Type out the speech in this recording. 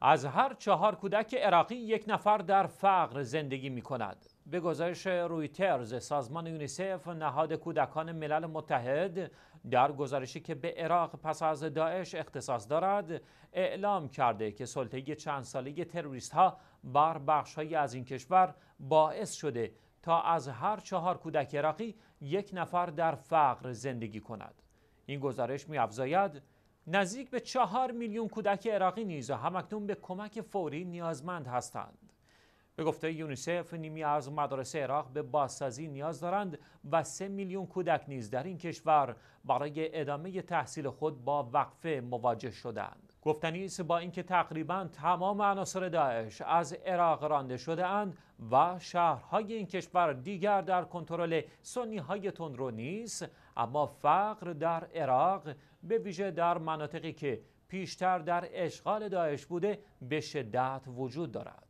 از هر چهار کودک عراقی یک نفر در فقر زندگی می کند. به گزارش رویترز سازمان یونیسف نهاد کودکان ملل متحد در گزارشی که به عراق پس از داعش اختصاص دارد اعلام کرده که سلطه چند ساله تروریست ها بر های از این کشور باعث شده تا از هر چهار کودک عراقی یک نفر در فقر زندگی کند این گزارش می‌افزاید نزدیک به چهار میلیون کودک عراقی نیز همکنون به کمک فوری نیازمند هستند. به گفته یونیسف نیمی از مدارس عراق به بازسازی نیاز دارند و سه میلیون کودک نیز در این کشور برای ادامه تحصیل خود با وقفه مواجه شدند گفتنی است با اینکه تقریبا تمام عناصر داعش از عراق رانده شده و شهرهای این کشور دیگر در کنترل سنی های تندرو نیست اما فقر در عراق به ویژه در مناطقی که پیشتر در اشغال داعش بوده به شدت وجود دارد